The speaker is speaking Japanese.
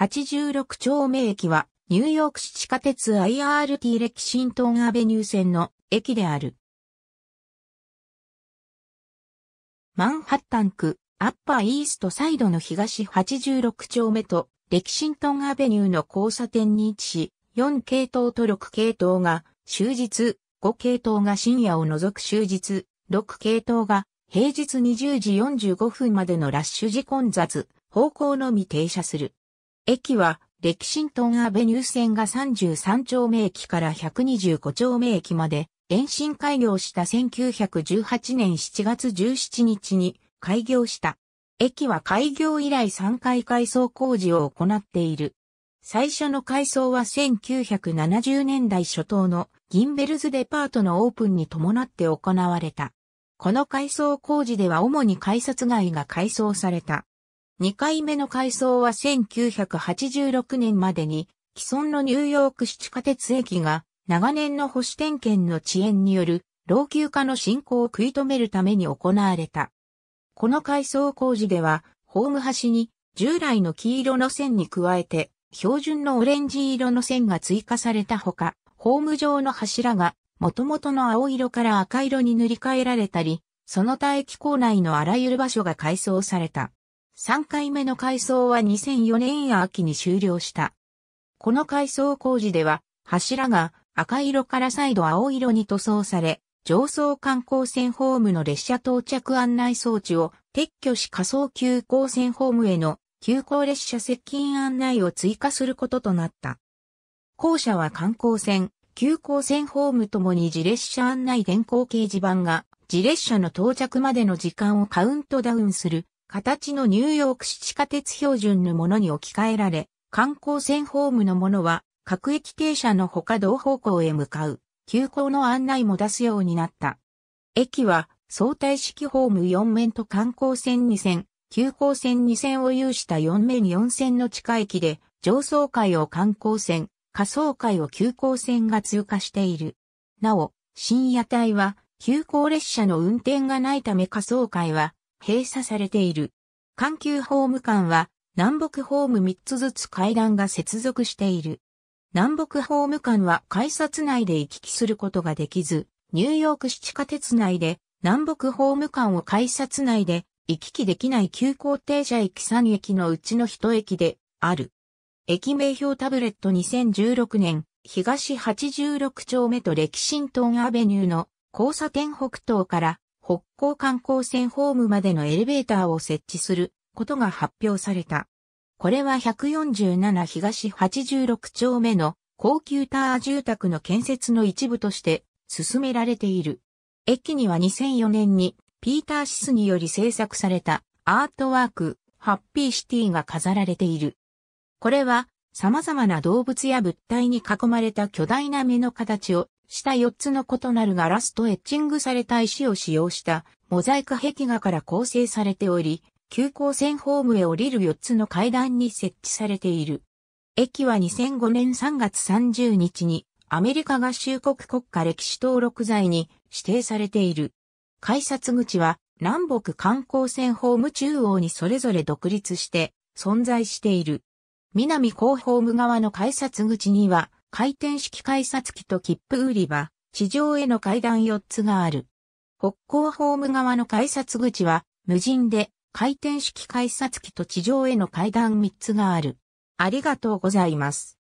86丁目駅は、ニューヨーク市地下鉄 IRT レキシントンアベニュー線の駅である。マンハッタン区、アッパーイーストサイドの東86丁目と、レキシントンアベニューの交差点に位置し、4系統と6系統が終日、5系統が深夜を除く終日、6系統が平日20時45分までのラッシュ時混雑、方向のみ停車する。駅は、レキシントンアベニュー線が33丁目駅から125丁目駅まで延伸開業した1918年7月17日に開業した。駅は開業以来3回改装工事を行っている。最初の改装は1970年代初頭のギンベルズデパートのオープンに伴って行われた。この改装工事では主に改札外が改装された。2回目の改装は1986年までに、既存のニューヨーク市地下鉄駅が、長年の保守点検の遅延による老朽化の進行を食い止めるために行われた。この改装工事では、ホーム端に従来の黄色の線に加えて、標準のオレンジ色の線が追加されたほか、ホーム上の柱が元々の青色から赤色に塗り替えられたり、その他駅構内のあらゆる場所が改装された。3回目の改装は2004年秋に終了した。この改装工事では、柱が赤色から再度青色に塗装され、上層観光船ホームの列車到着案内装置を撤去し仮想急行船ホームへの急行列車接近案内を追加することとなった。校舎は観光船、急行船ホームともに自列車案内電光掲示板が自列車の到着までの時間をカウントダウンする形のニューヨーク市地下鉄標準のものに置き換えられ、観光船ホームのものは各駅停車のほか同方向へ向かう、急行の案内も出すようになった。駅は相対式ホーム4面と観光船2線、急行線2線を有した4面4線の地下駅で、上層階を観光船、下層階を急行線が通過している。なお、深夜帯は、急行列車の運転がないため下層階は、閉鎖されている。環球ホーム間は南北ホーム3つずつ階段が接続している。南北ホーム間は改札内で行き来することができず、ニューヨーク市地下鉄内で南北ホーム間を改札内で行き来できない急行停車駅3駅のうちの1駅である。駅名表タブレット2016年東86丁目と歴新東アベニューの交差点北東から北港観光船ホームまでのエレベーターを設置することが発表された。これは147東86丁目の高級タワー住宅の建設の一部として進められている。駅には2004年にピーター・シスにより制作されたアートワークハッピーシティが飾られている。これは様々な動物や物体に囲まれた巨大な目の形をした4つの異なるガラスとエッチングされた石を使用したモザイク壁画から構成されており、急行線ホームへ降りる4つの階段に設置されている。駅は2005年3月30日にアメリカ合衆国国家歴史登録罪に指定されている。改札口は南北観光線ホーム中央にそれぞれ独立して存在している。南広ホーム側の改札口には回転式改札機と切符売り場、地上への階段4つがある。北港ホーム側の改札口は無人で回転式改札機と地上への階段3つがある。ありがとうございます。